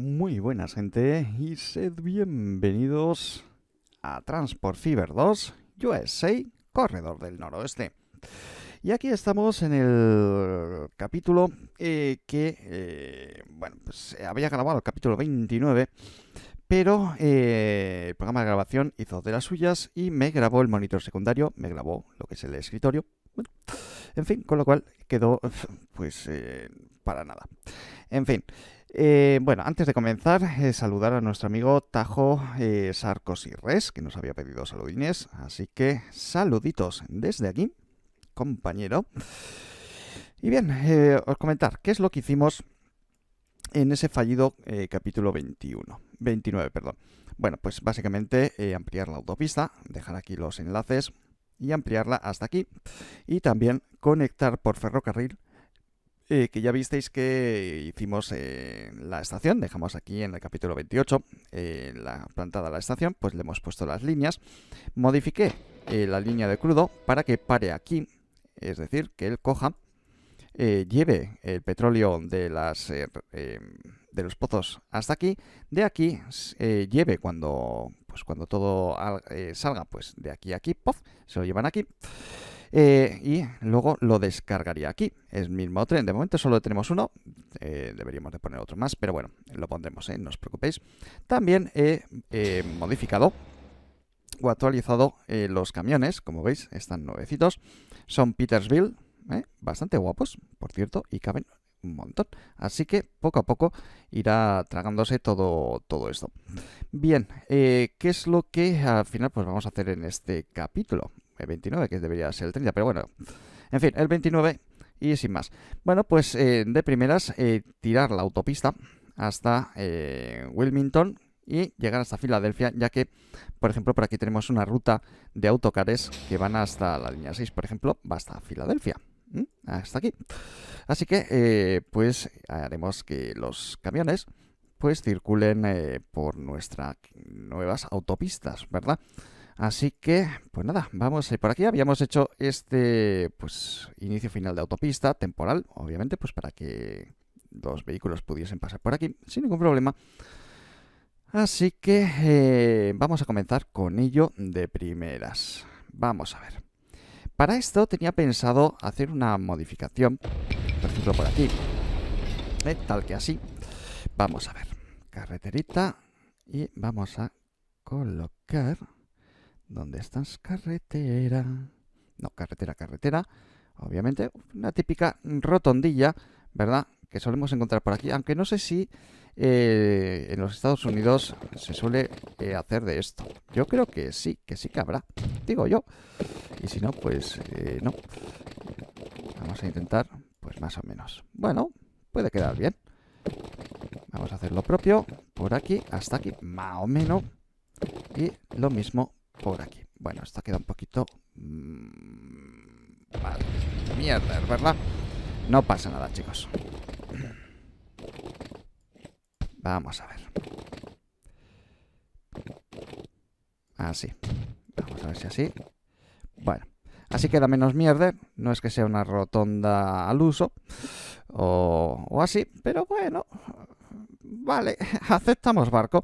Muy buenas gente y sed bienvenidos a Transport Fever 2 USA Corredor del Noroeste. Y aquí estamos en el capítulo eh, que, eh, bueno, pues eh, había grabado el capítulo 29, pero el programa de grabación hizo de las suyas y me grabó el monitor secundario, me grabó lo que es el escritorio. en fin, con lo cual quedó, pues, para nada. En fin. Eh, bueno, antes de comenzar, eh, saludar a nuestro amigo Tajo eh, Sarcos y Res, que nos había pedido saludines. Así que saluditos desde aquí, compañero. Y bien, os comentar qué es lo que hicimos en ese fallido capítulo 21. 29, perdón. Bueno, pues básicamente ampliar la autopista, dejar aquí los enlaces y ampliarla hasta aquí. Y también conectar por ferrocarril eh, que ya visteis que hicimos eh, la estación, dejamos aquí en el capítulo 28 eh, la plantada la estación, pues le hemos puesto las líneas, modifiqué la línea de crudo para que pare aquí, es decir, que él coja, lleve el petróleo de, las, los pozos hasta aquí, de aquí lleve cuando, pues cuando todo salga, pues de aquí a aquí, ¡pof! se lo llevan aquí eh, y luego lo descargaría aquí. Es el mismo tren, de momento solo tenemos uno, eh, deberíamos de poner otro más, pero bueno, lo pondremos, eh, no os preocupéis. También he eh, modificado o actualizado los camiones, como veis, están nuevecitos, son Petersville, bastante guapos, por cierto, y caben un montón. Así que poco a poco irá tragándose todo, todo esto. Bien, ¿qué es lo que al final pues, vamos a hacer en este capítulo? El 29, que debería ser el 30, pero bueno. En fin, el 29 y sin más. Bueno, pues eh, de primeras, eh, tirar la autopista hasta eh, Wilmington y llegar hasta Filadelfia, ya que, por ejemplo, por aquí tenemos una ruta de autocares que van hasta la línea 6, por ejemplo, va hasta Filadelfia. ¿Mm? Hasta aquí. Así que, pues, haremos que los camiones pues circulen por nuestras nuevas autopistas, ¿verdad? Así que, pues nada, vamos a ir por aquí. Habíamos hecho este pues inicio final de autopista temporal, obviamente, pues para que dos vehículos pudiesen pasar por aquí sin ningún problema. Así que eh, vamos a comenzar con ello de primeras. Vamos a ver. Para esto tenía pensado hacer una modificación, por ejemplo por aquí, eh, tal que así. Vamos a ver, carreterita y vamos a colocar... ¿Dónde estás? Carretera. No, carretera, carretera. Obviamente, una típica rotondilla, ¿verdad? Que solemos encontrar por aquí. Aunque no sé si eh, en los Estados Unidos se suele eh, hacer de esto. Yo creo que sí, que sí que habrá. Digo yo. Y si no, pues eh, no. Vamos a intentar, pues más o menos. Bueno, puede quedar bien. Vamos a hacer lo propio por aquí hasta aquí, más o menos. Y lo mismo por aquí. Bueno, esto queda un poquito... mierda, mm, mierda, ¿verdad? No pasa nada, chicos. Vamos a ver. Así. Ah, Vamos a ver si así. Bueno, así queda menos mierda. No es que sea una rotonda al uso o así, pero bueno, vale, aceptamos barco.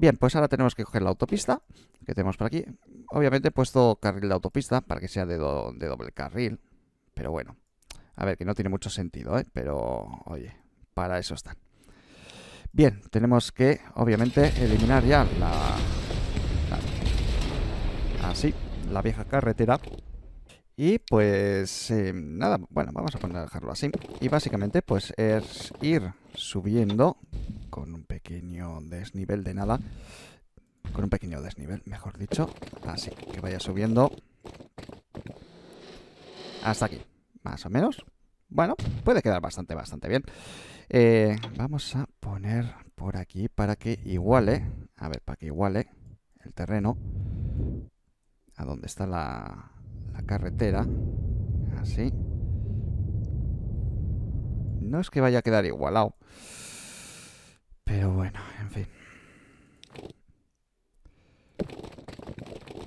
Bien, pues ahora tenemos que coger la autopista que tenemos por aquí. Obviamente he puesto carril de autopista para que sea de, doble carril. Pero bueno, a ver, que no tiene mucho sentido, ¿eh? Pero, oye, para eso están. Bien, tenemos que, obviamente, eliminar ya la... Así, ah, la vieja carretera. Y pues, eh, nada, bueno, vamos a dejarlo así. Y básicamente, pues, es ir subiendo con un pequeño desnivel de nada. Con un pequeño desnivel, mejor dicho. Así que vaya subiendo hasta aquí, más o menos. Bueno, puede quedar bastante, bastante bien. Eh, vamos a poner por aquí para que iguale, a ver, para que iguale el terreno a donde está la, la carretera. Así. No es que vaya a quedar igualado, pero bueno, en fin.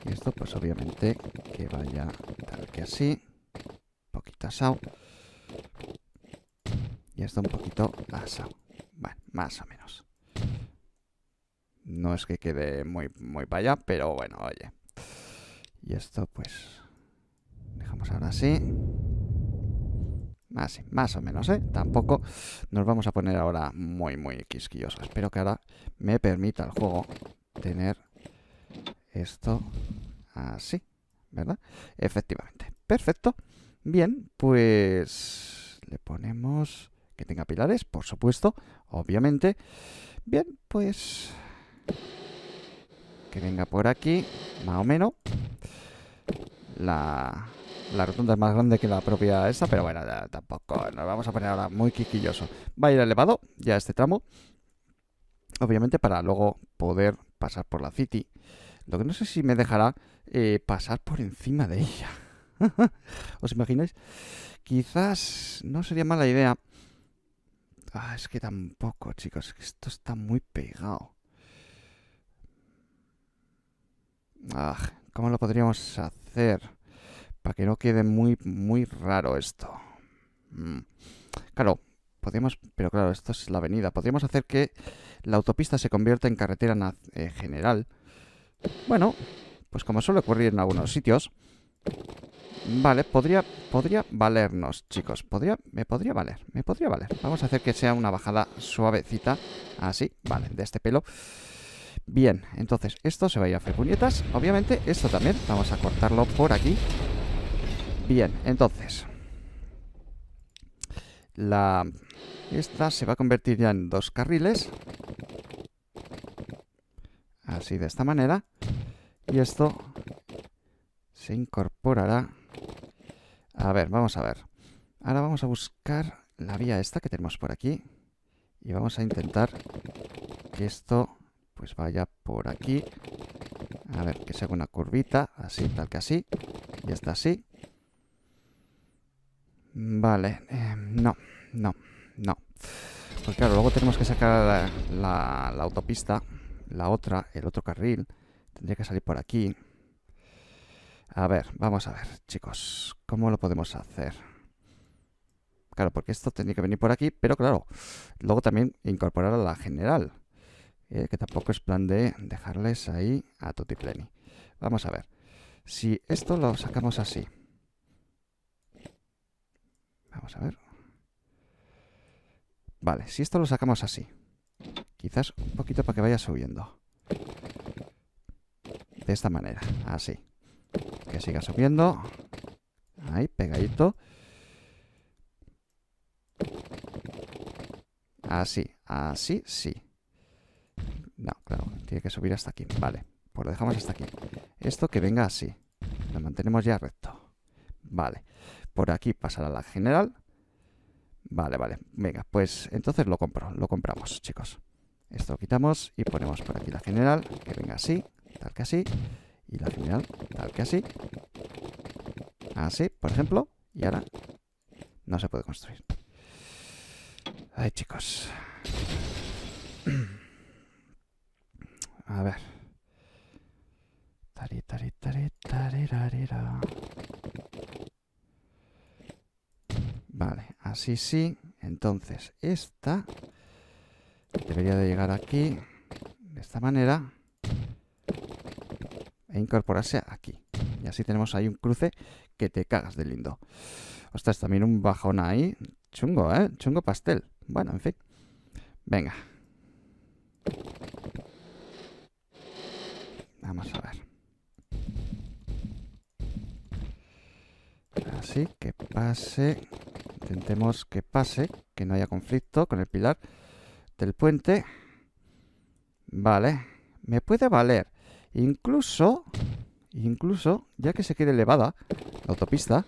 Y esto pues obviamente que vaya tal que así. Poquito asado. Y esto un poquito asado. Bueno, más o menos. No es que quede muy, muy para pero bueno, oye. Y esto pues... Dejamos ahora así. Más, o menos, ¿eh? Tampoco nos vamos a poner ahora muy, muy quisquillosos. Espero que ahora me permita el juego tener esto así, ¿verdad? Efectivamente. Perfecto. Bien, pues le ponemos que tenga pilares, por supuesto, obviamente. Bien, pues que venga por aquí, más o menos, la la rotonda es más grande que la propia esta, pero bueno, tampoco nos vamos a poner ahora muy Quiquilloso, Va a ir elevado ya este tramo, obviamente para luego poder pasar por la City. Lo que no sé si me dejará eh, pasar por encima de ella. ¿Os imagináis? Quizás no sería mala idea. Ah, es que tampoco, chicos. esto está muy pegado. Ah, ¿Cómo lo podríamos hacer? Para que no quede muy, muy raro esto. Mm. Claro, podríamos, pero claro, esto es la avenida. Podríamos hacer que la autopista se convierta en carretera eh, general. Bueno, pues como suele ocurrir en algunos sitios. Vale, podría, podría valernos, chicos. Podría, me podría valer, me podría valer. Vamos a hacer que sea una bajada suavecita. Así, vale, de este pelo. Bien, entonces esto se va a ir a hacer puñetas. Obviamente, esto también. Vamos a cortarlo por aquí. Bien, entonces. La... Esta se va a convertir ya en dos carriles. Así, de esta manera. Y esto se incorporará. A ver, vamos a ver. Ahora vamos a buscar la vía esta que tenemos por aquí. Y vamos a intentar que esto pues vaya por aquí. A ver, que se haga una curvita, así, tal que así. Y está así. Vale, eh, no, no, no. Pues claro, luego tenemos que sacar la, autopista, la otra, el otro carril. Tendría que salir por aquí. A ver, vamos a ver, chicos, ¿cómo lo podemos hacer? Claro, porque esto tenía que venir por aquí, pero claro, luego también incorporar a la general. Eh, que tampoco es plan de dejarles ahí a pleni Vamos a ver, si esto lo sacamos así... Vamos a ver. Vale, si esto lo sacamos así. Quizás un poquito para que vaya subiendo. De esta manera, así. Que siga subiendo. Ahí, pegadito. Así, así, sí. No, claro, tiene que subir hasta aquí. Vale, pues lo dejamos hasta aquí. Esto que venga así. Lo mantenemos ya recto. Vale por aquí pasará la general. Vale, vale. Venga, pues entonces lo compro, lo compramos, chicos. Esto lo quitamos y ponemos por aquí la general, que venga así, tal que así, y la general, tal que así. Así, por ejemplo, y ahora no se puede construir. Ay, chicos. A ver. Tari, tari, tari, Vale, así sí. Entonces, esta debería de llegar aquí, de esta manera, e incorporarse aquí. Y así tenemos ahí un cruce que te cagas de lindo. Ostras, también un bajón ahí. Chungo, ¿eh? Chungo pastel. Bueno, en fin. Venga. Vamos a ver. Así que pase Intentemos que pase, que no haya conflicto con el pilar del puente. Vale, me puede valer. Incluso, incluso, ya que se quede elevada la autopista,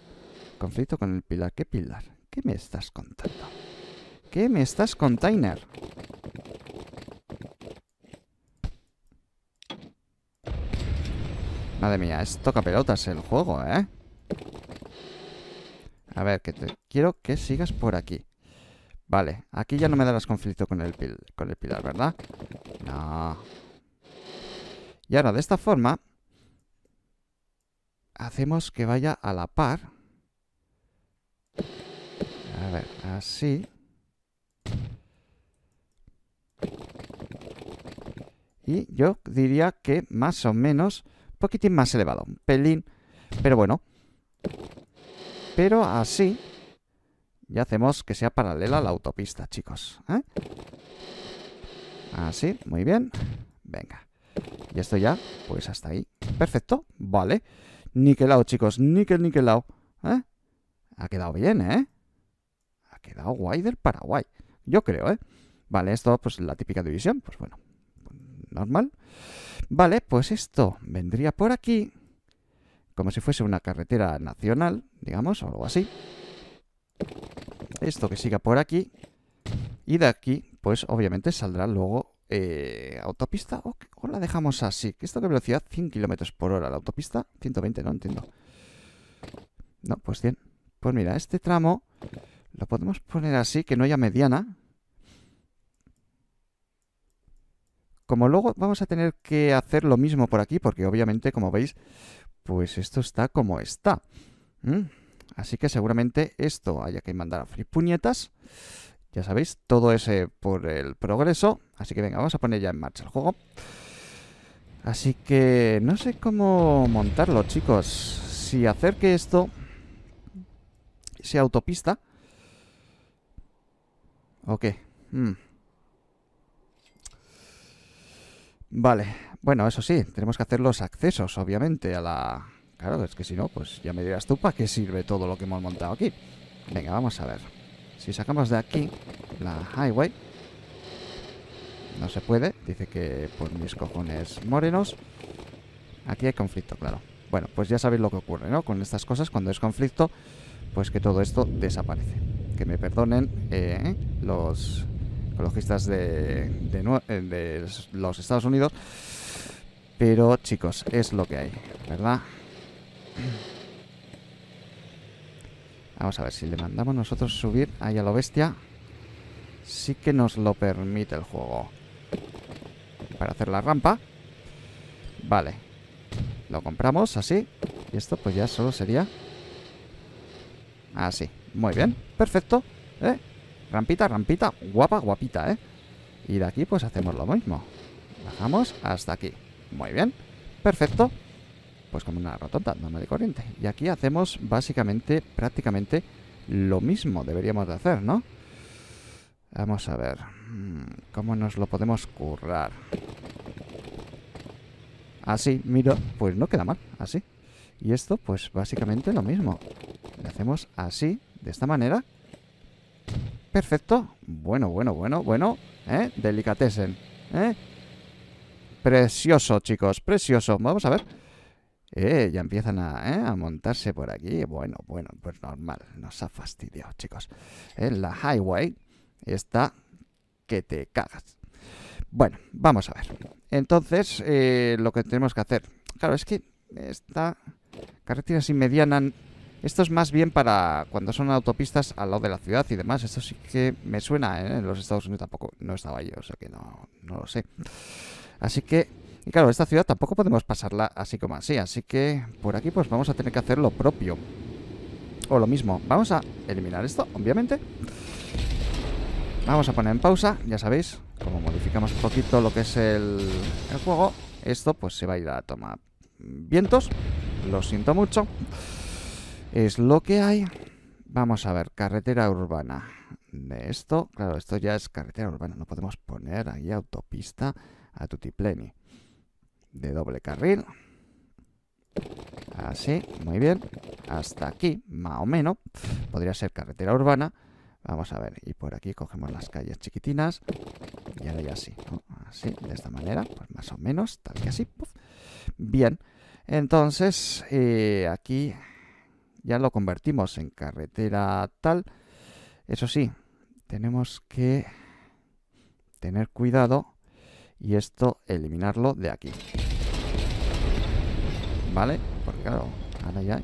conflicto con el pilar. ¿Qué pilar? ¿Qué me estás contando? ¿Qué me estás container? Madre mía, esto toca pelotas el juego, ¿eh? A ver, que quiero que sigas por aquí. Vale, aquí ya no me darás conflicto con el, con el pilar, ¿verdad? No. Y ahora, de esta forma, hacemos que vaya a la par. A ver, así. Y yo diría que más o menos, un poquitín más elevado, un pelín, pero bueno. Pero así ya hacemos que sea paralela a la autopista, chicos. ¿eh? Así, muy bien. Venga. Y esto ya, pues hasta ahí. Perfecto, vale. Niquelado, chicos, Nickel, niquelado. ¿eh? Ha quedado bien, ¿eh? Ha quedado guay del Paraguay. Yo creo, ¿eh? Vale, esto, pues la típica división, pues bueno, normal. Vale, pues esto vendría por aquí como si fuese una carretera nacional, digamos, o algo así. Esto que siga por aquí. Y de aquí, pues obviamente saldrá luego eh, autopista. O, la dejamos así. ¿Esto qué velocidad? 100 km por hora. La autopista, 120, no entiendo. No, pues 100. Pues mira, este tramo lo podemos poner así, que no haya mediana. Como luego vamos a tener que hacer lo mismo por aquí, porque obviamente, como veis, pues esto está como está. Así que seguramente esto haya que mandar a puñetas Ya sabéis, todo ese por el progreso. Así que venga, vamos a poner ya en marcha el juego. Así que no sé cómo montarlo, chicos. Si hacer que esto sea autopista. Ok. Mm. Vale, bueno, eso sí, tenemos que hacer los accesos, obviamente, a la... Claro, es que si no, pues ya me dirás tú para qué sirve todo lo que hemos montado aquí. Venga, vamos a ver. Si sacamos de aquí la highway... No se puede, dice que por mis cojones morenos. Aquí hay conflicto, claro. Bueno, pues ya sabéis lo que ocurre, ¿no? Con estas cosas, cuando es conflicto, pues que todo esto desaparece. Que me perdonen eh, los ecologistas de, de, eh, de los Estados Unidos, pero, chicos, es lo que hay, ¿verdad? Vamos a ver, si le mandamos nosotros subir ahí a lo bestia, sí que nos lo permite el juego. Para hacer la rampa. Vale. Lo compramos así. Y esto pues ya solo sería... Así. Muy bien. Perfecto. ¿Eh? Rampita, rampita. Guapa, guapita, ¿eh? Y de aquí pues hacemos lo mismo. Bajamos hasta aquí. Muy bien, perfecto. Pues como una rotonda me de corriente. Y aquí hacemos básicamente, prácticamente lo mismo deberíamos de hacer, ¿no? Vamos a ver. Mm, ¿Cómo nos lo podemos currar? Así, ah, mira, pues no queda mal, así. Y esto, pues básicamente lo mismo. Le hacemos así, de esta manera. Perfecto. Bueno, bueno, bueno, bueno. ¿Eh? Delicatessen. ¿eh? Precioso, chicos, precioso. Vamos a ver. Eh, ya empiezan eh, a, montarse por aquí. Bueno, bueno, pues normal. Nos ha fastidiado, chicos. En la highway está que te cagas. Bueno, vamos a ver. Entonces, eh, lo que tenemos que hacer. Claro, es que esta carretera sin mediana... Esto es más bien para cuando son autopistas al lado de la ciudad y demás. Esto sí que me suena, En los Estados Unidos tampoco no estaba yo, o sea que no, no lo sé. Así que, claro, esta ciudad tampoco podemos pasarla así como así. Así que por aquí pues vamos a tener que hacer lo propio. O lo mismo. Vamos a eliminar esto, obviamente. Vamos a poner en pausa, ya sabéis, como modificamos un poquito lo que es el, el juego, esto pues se va a ir a tomar vientos. Lo siento mucho. Es lo que hay. Vamos a ver, carretera urbana. De esto, claro, esto ya es carretera urbana, no podemos poner ahí autopista a tutipleni. De doble carril. Así, muy bien. Hasta aquí, más o menos. Podría ser carretera urbana. Vamos a ver, y por aquí cogemos las calles chiquitinas. Y ahora ya así, Así, de esta manera, pues más o menos, tal que así. Bien, entonces eh, aquí ya lo convertimos en carretera tal. Eso sí, tenemos que tener cuidado y esto eliminarlo de aquí. ¿Vale? Porque claro, ahora ya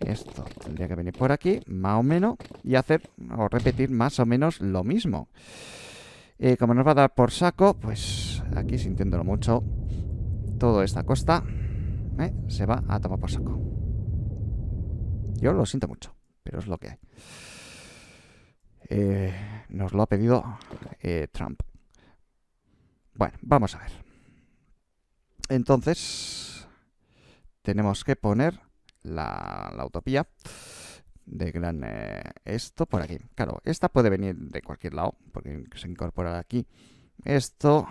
esto tendría que venir por aquí, más o menos, y hacer o repetir más o menos lo mismo. Eh, como nos va a dar por saco, pues aquí sintiéndolo mucho, toda esta costa eh, se va a tomar por saco. Yo lo siento mucho, pero es lo que hay. Eh, nos lo ha pedido Trump. Bueno, vamos a ver. Entonces, tenemos que poner la, utopía de gran eh, esto por aquí. Claro, esta puede venir de cualquier lado, porque se incorpora aquí. Esto...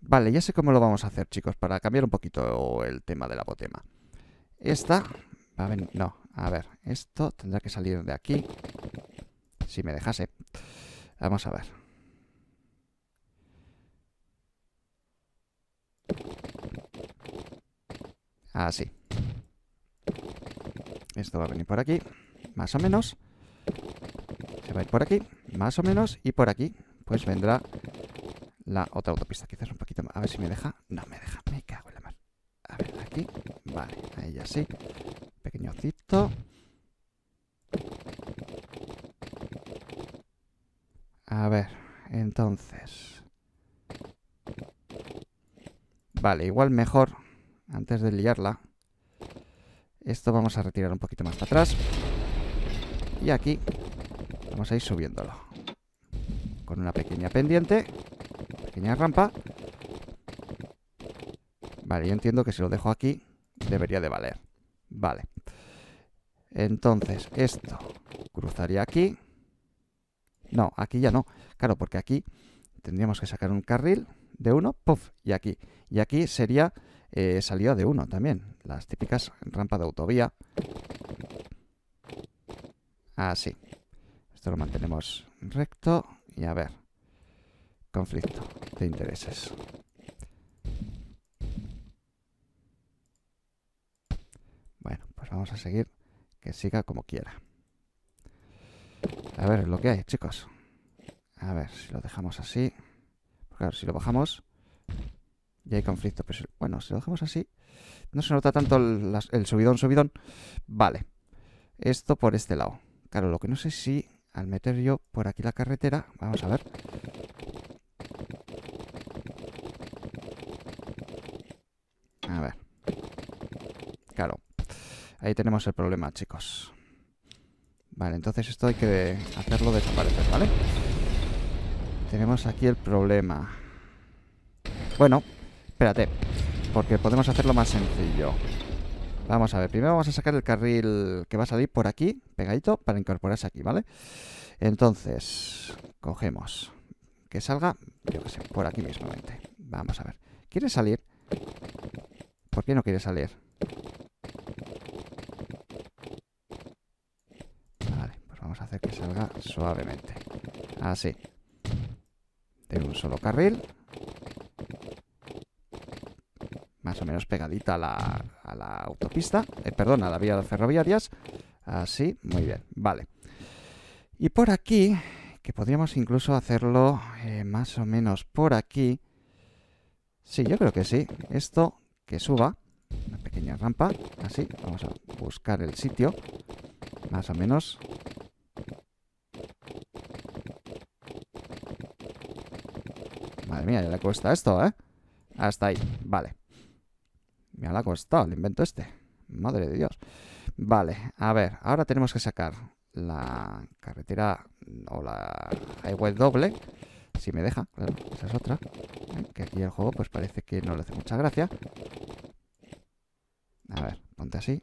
Vale, ya sé cómo lo vamos a hacer, chicos, para cambiar un poquito el tema de la botema. Esta... Va a venir... No, a ver, esto tendrá que salir de aquí. Si me dejase. Vamos a ver. Así. Ah, Esto va a venir por aquí, más o menos. Se va a ir por aquí, más o menos. Y por aquí, pues vendrá la otra autopista. Quizás un poquito más. A ver si me deja. No me deja. Me cago en la mar. A ver, aquí. Vale, ahí ya sí. Pequeñocito. A ver, entonces... Vale, igual mejor, antes de liarla, esto vamos a retirar un poquito más para atrás. Y aquí vamos a ir subiéndolo. Con una pequeña pendiente, pequeña rampa. Vale, yo entiendo que si lo dejo aquí, debería de valer. Vale. Entonces, esto cruzaría aquí. No, aquí ya no. Claro, porque aquí tendríamos que sacar un carril de uno, puff, y aquí. Y aquí sería eh, salida de uno también. Las típicas rampa de autovía. Así. Esto lo mantenemos recto. Y a ver. Conflicto de intereses. Bueno, pues vamos a seguir que siga como quiera. A ver, lo que hay, chicos. A ver, si lo dejamos así. Claro, si lo bajamos, ya hay conflicto. Pero bueno, si lo dejamos así, no se nota tanto el, subidón, subidón. Vale. Esto por este lado. Claro, lo que no sé si al meter yo por aquí la carretera... Vamos a ver. A ver. Claro. Ahí tenemos el problema, chicos. Vale, entonces esto hay que hacerlo desaparecer, ¿vale? Tenemos aquí el problema. Bueno, espérate, porque podemos hacerlo más sencillo. Vamos a ver, primero vamos a sacar el carril que va a salir por aquí, pegadito, para incorporarse aquí, ¿vale? Entonces, cogemos que salga, yo qué sé, por aquí mismamente. Vamos a ver. ¿Quiere salir? ¿Por qué no quiere salir? que salga suavemente. Así. De un solo carril. Más o menos pegadita a la, autopista. Eh, perdón, a la vía de ferroviarias. Así, muy bien. Vale. Y por aquí, que podríamos incluso hacerlo eh, más o menos por aquí. Sí, yo creo que sí. Esto que suba, una pequeña rampa, así. Vamos a buscar el sitio, más o menos mía, ya le cuesta esto, ¿eh? Hasta ahí, vale. Me la ha costado el invento este. Madre de Dios. Vale, a ver, ahora tenemos que sacar la carretera o la highway doble. Si me deja, claro, esa es otra. ¿eh? Que aquí el juego pues parece que no le hace mucha gracia. A ver, ponte así.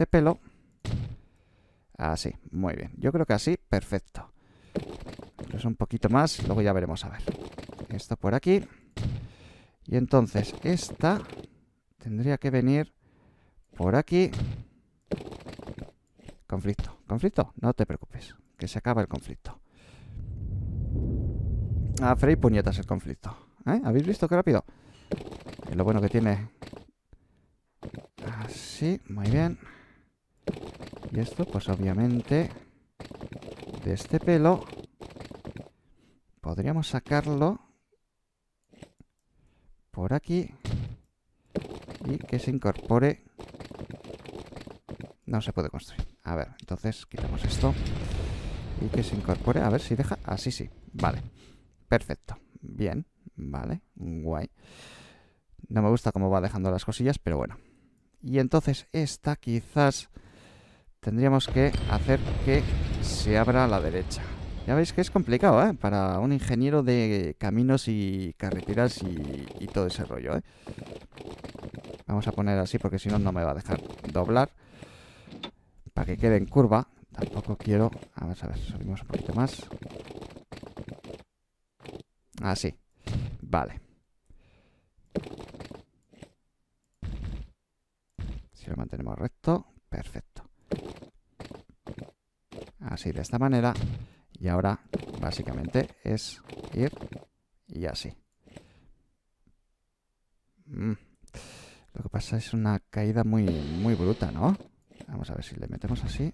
Este pelo. Así, muy bien. Yo creo que así, perfecto. Es un poquito más, luego ya veremos a ver. Esto por aquí. Y entonces esta tendría que venir por aquí. Conflicto, conflicto, no te preocupes, que se acaba el conflicto. A Frey puñetas el conflicto. ¿eh? ¿Habéis visto qué rápido? Es lo bueno que tiene. Así, muy bien. Y esto, pues obviamente, de este pelo podríamos sacarlo por aquí y que se incorpore. No se puede construir. A ver, entonces quitamos esto y que se incorpore. A ver si deja. Así ah, sí. Vale. Perfecto. Bien. Vale. Guay. No me gusta cómo va dejando las cosillas, pero bueno. Y entonces esta quizás tendríamos que hacer que se abra a la derecha. Ya veis que es complicado, ¿eh? Para un ingeniero de caminos y carreteras y, todo ese rollo, ¿eh? Vamos a poner así porque si no, no me va a dejar doblar. Para que quede en curva. Tampoco quiero... A ver, a ver, subimos un poquito más. Así. Ah, vale. Si lo mantenemos recto, perfecto así de esta manera y ahora básicamente es ir y así. Mm. Lo que pasa es una caída muy, muy bruta, ¿no? Vamos a ver si le metemos así.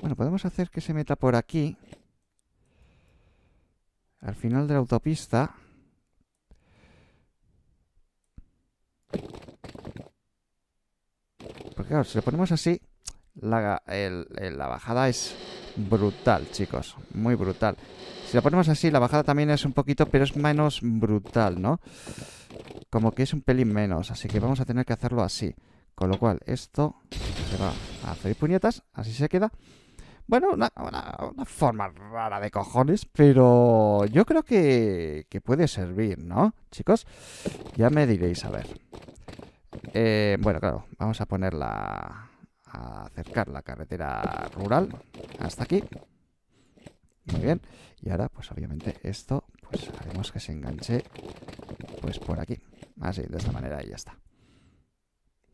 Bueno, podemos hacer que se meta por aquí, al final de la autopista, claro, si lo ponemos así, la, bajada es brutal, chicos. Muy brutal. Si lo ponemos así, la bajada también es un poquito, pero es menos brutal, ¿no? Como que es un pelín menos, así que vamos a tener que hacerlo así. Con lo cual, esto se va a hacer puñetas, así se queda. Bueno, una, forma rara de cojones, pero yo creo que puede servir, ¿no? Chicos, ya me diréis, a ver. Eh, bueno, claro, vamos a ponerla, a acercar la carretera rural hasta aquí. Muy bien. Y ahora, pues obviamente esto, pues haremos que se enganche, pues por aquí. Así, de esta manera y ya está.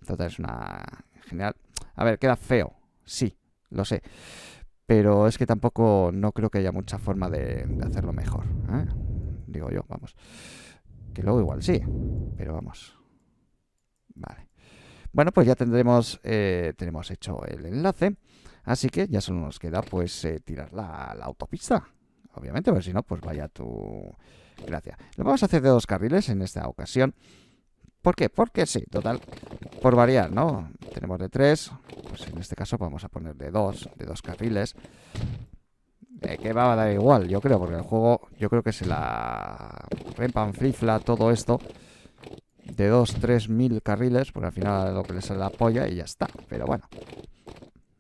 Total, es una... Genial. A ver, queda feo. Sí, lo sé. Pero es que tampoco no creo que haya mucha forma de, hacerlo mejor. ¿eh? Digo yo, vamos. Que luego igual sí, pero vamos. Vale. Bueno, pues ya tendremos eh, tenemos hecho el enlace, así que ya solo nos queda pues eh, tirar la, autopista, obviamente, pero si no, pues vaya tu gracia. Lo vamos a hacer de dos carriles en esta ocasión. ¿Por qué? Porque sí, total, por variar, ¿no? Tenemos de tres, pues en este caso vamos a poner de dos, de dos carriles. Eh, que va a dar igual, yo creo, porque el juego, yo creo que se la rempan, frifla, todo esto de 2, 3 mil carriles, porque al final lo que les sale la polla y ya está. Pero bueno,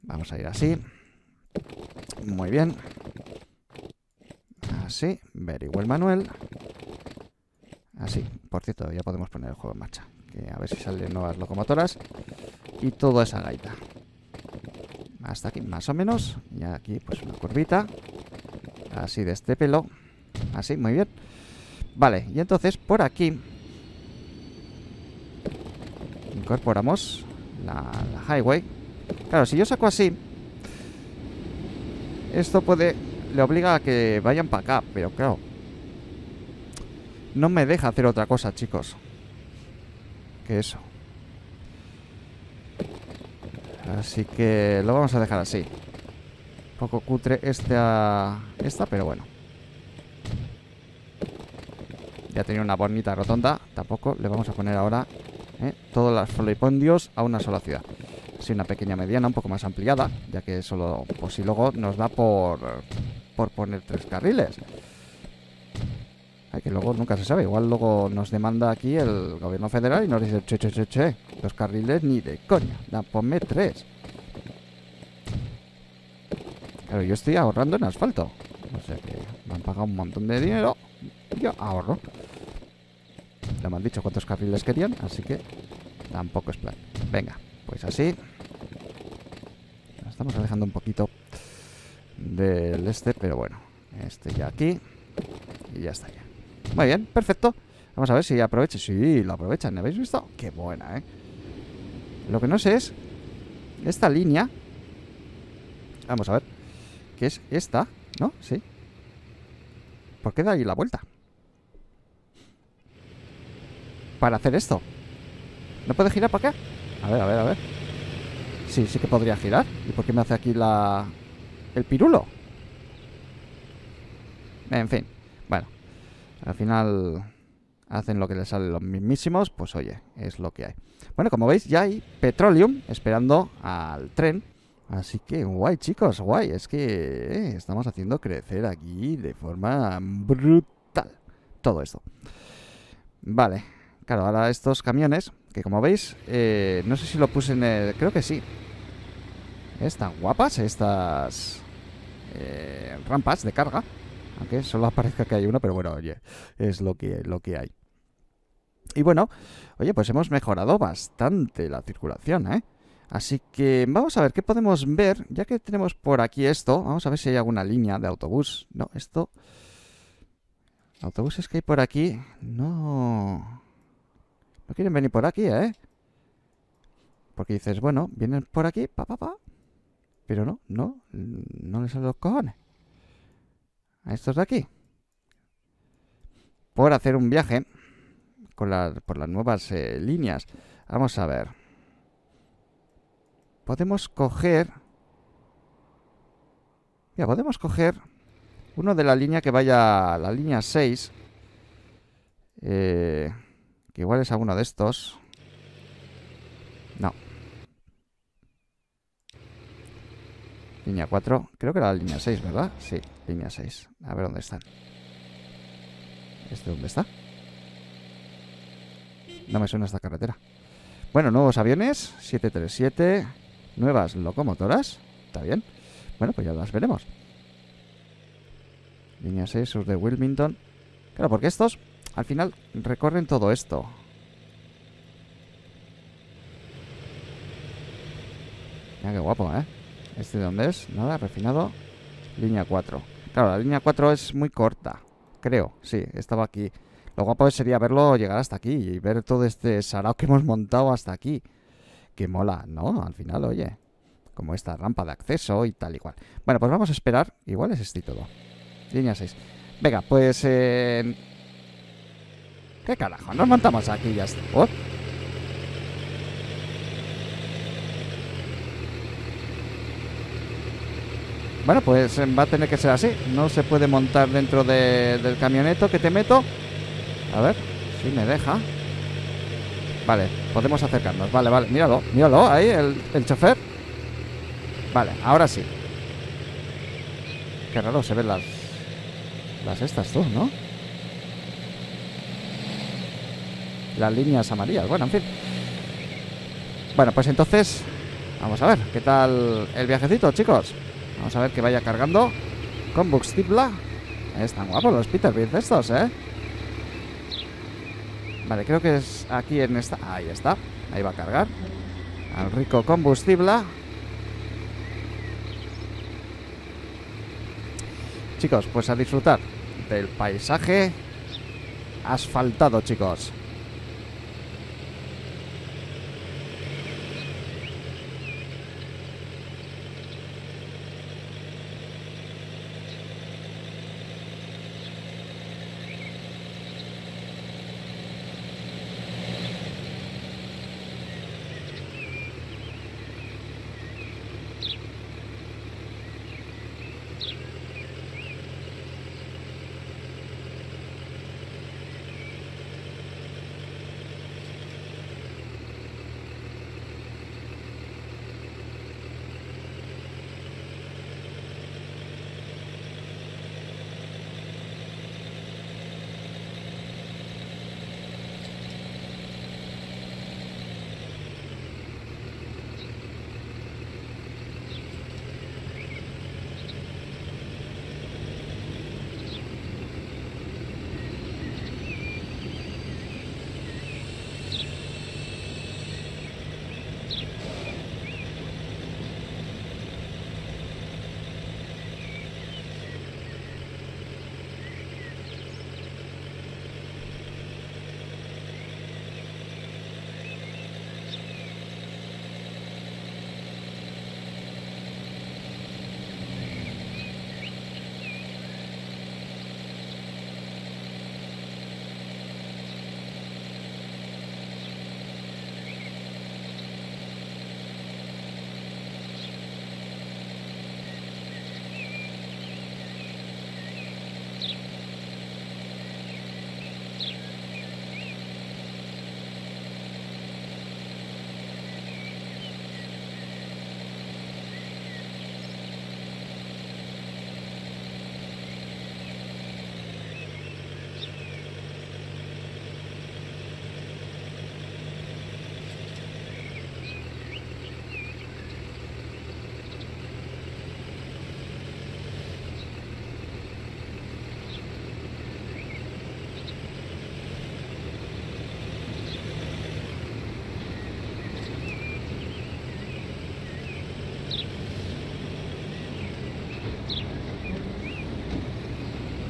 vamos a ir así. Muy bien. Así, ver igual Manuel, Así, por cierto, ya podemos poner el juego en marcha. Que a ver si salen nuevas locomotoras y toda esa gaita. Hasta aquí, más o menos. Y aquí, pues una curvita. Así de este pelo. Así, muy bien. Vale, y entonces por aquí Incorporamos la, highway. Claro, si yo saco así, esto puede... Le obliga a que vayan para acá, pero claro. No me deja hacer otra cosa, chicos. Que eso. Así que lo vamos a dejar así. poco cutre esta, ah, esta pero bueno. Ya tenía una bonita rotonda. Tampoco le vamos a poner ahora ¿eh? todos los floripondios a una sola ciudad. Así una pequeña mediana, un poco más ampliada, ya que solo por pues si luego nos da por, por poner tres carriles. que luego nunca se sabe. Igual luego nos demanda aquí el gobierno federal y nos dice, che, che, che, che, dos carriles ni de coña. Da, ponme tres. Pero yo estoy ahorrando en asfalto. O sea que me han pagado un montón de dinero. Yo ahorro. No me han dicho cuántos carriles querían, así que tampoco es plan. Venga, pues así. Estamos alejando un poquito del este, pero bueno. Este ya aquí. Y ya está ya. Muy bien, perfecto. Vamos a ver si aprovecha. Sí, lo aprovechan, ¿no habéis visto? Qué buena, ¿eh? Lo que no sé es... Esta línea... Vamos a ver. qué es esta, ¿no? Sí. ¿Por qué da ahí la vuelta? para hacer esto. ¿No puede girar para acá? A ver, a ver, a ver. Sí, sí que podría girar. ¿Y por qué me hace aquí la... el pirulo? En fin. Bueno. Al final hacen lo que les sale los mismísimos, pues oye, es lo que hay. Bueno, como veis, ya hay petroleum esperando al tren. Así que guay, chicos, guay. Es que eh, estamos haciendo crecer aquí de forma brutal todo esto. Vale, Claro, ahora estos camiones, que como veis, eh, no sé si lo puse en el... Creo que sí. Están guapas estas eh, rampas de carga. Aunque solo aparezca que hay uno, pero bueno, oye, es lo que, lo que hay. Y bueno, oye, pues hemos mejorado bastante la circulación, ¿eh? Así que vamos a ver qué podemos ver, ya que tenemos por aquí esto. Vamos a ver si hay alguna línea de autobús. No, esto... Autobuses que hay por aquí... No... No quieren venir por aquí, ¿eh? Porque dices, bueno, vienen por aquí, pa, pa, pa. Pero no, no, no les salen los cojones. A estos de aquí. Por hacer un viaje por las nuevas eh, líneas. Vamos a ver. Podemos coger... Mira, podemos coger uno de la línea que vaya a la línea 6. Eh... Que igual es alguno de estos. No. Línea 4. Creo que era la línea 6, ¿verdad? Sí, línea 6. A ver dónde están. ¿Este dónde está? No me suena esta carretera. Bueno, nuevos aviones, 737, nuevas locomotoras, está bien. Bueno, pues ya las veremos. Línea 6, sur de Wilmington. Claro, porque estos al final recorren todo esto. Mira qué guapo, ¿eh? ¿Este dónde es? Nada, refinado. Línea 4. Claro, la línea 4 es muy corta. Creo, sí, estaba aquí. Lo guapo sería verlo llegar hasta aquí y ver todo este sarao que hemos montado hasta aquí. Qué mola, ¿no? Al final, oye. Como esta rampa de acceso y tal y cual. Bueno, pues vamos a esperar. Igual es este todo. Línea 6. Venga, pues... Eh, ¿Qué carajo? Nos montamos aquí ya está. Oh. Bueno, pues eh, va a tener que ser así. No se puede montar dentro del camioneto que te meto. A ver, si me deja. Vale, podemos acercarnos. Vale, vale, míralo, míralo, ahí, el, el chofer. Vale, ahora sí. Qué raro se ven las. Las estas tú, ¿no? las líneas amarillas. Bueno, en fin. Bueno, pues entonces vamos a ver qué tal el viajecito, chicos. Vamos a ver que vaya cargando combustible. Están guapos los Peterbilt estos, ¿eh? Vale, creo que es aquí en esta... Ahí está. Ahí va a cargar. Al rico combustible. Chicos, pues a disfrutar del paisaje asfaltado, chicos.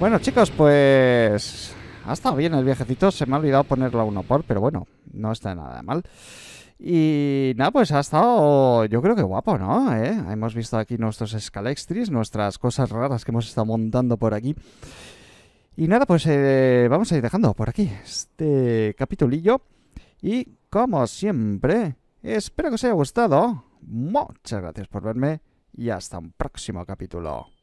Bueno, chicos, pues ha estado bien el viajecito. Se me ha olvidado ponerlo a uno por, pero bueno, no está nada mal. Y nada, pues ha estado, yo creo que guapo, ¿no? ¿Eh? Hemos visto aquí nuestros Scalextris, nuestras cosas raras que hemos estado montando por aquí. Y nada, pues eh, vamos a ir dejando por aquí este capitulillo. Y como siempre, espero que os haya gustado. Muchas gracias por verme y hasta un próximo capítulo.